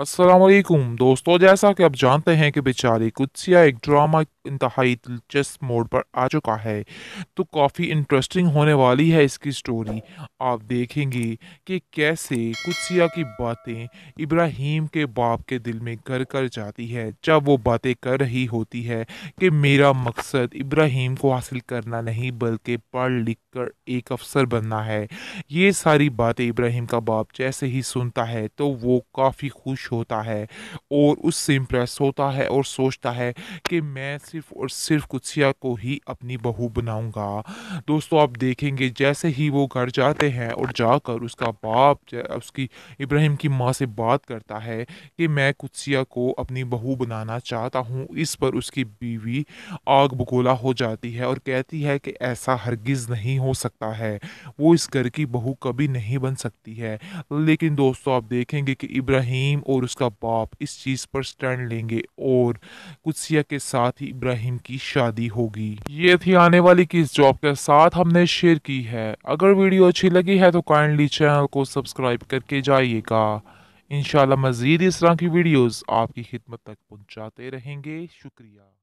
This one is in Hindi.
असलकुम दोस्तों जैसा कि आप जानते हैं कि बेचारी कुत्सिया एक ड्रामा इंतहाई दिलचस्प मोड पर आ चुका है तो काफ़ी इंटरेस्टिंग होने वाली है इसकी स्टोरी आप देखेंगे कि कैसे कुत्सिया की बातें इब्राहिम के बाप के दिल में घर कर जाती है जब वो बातें कर रही होती है कि मेरा मकसद इब्राहिम को हासिल करना नहीं बल्कि पढ़ लिख कर एक अफसर बनना है ये सारी बातें इब्राहिम का बाप जैसे ही सुनता है तो वो काफ़ी खुश होता है और उससे इम्प्रेस होता है और सोचता है कि मैं सिर्फ और सिर्फ कुत्सिया को ही अपनी बहू बनाऊंगा दोस्तों आप देखेंगे जैसे ही वो घर जाते हैं और जाकर उसका बाप उसकी इब्राहिम की माँ से बात करता है कि मैं कुत्सिया को अपनी बहू बनाना चाहता हूँ इस पर उसकी बीवी आग बगोला हो जाती है और कहती है कि ऐसा हरगिज़ नहीं हो सकता है वो इस घर की बहू कभी नहीं बन सकती है लेकिन दोस्तों आप देखेंगे कि इब्राहिम और उसका बाप इस चीज़ पर स्टैंड लेंगे और कुत्सिया के साथ ही इब्राहिम की शादी होगी ये थी आने वाली किस जॉब के साथ हमने शेयर की है अगर वीडियो अच्छी लगी है तो काइंडली चैनल को सब्सक्राइब करके जाइएगा इनशाला मज़ीद इस तरह की वीडियोस आपकी खिदमत तक पहुंचाते रहेंगे शुक्रिया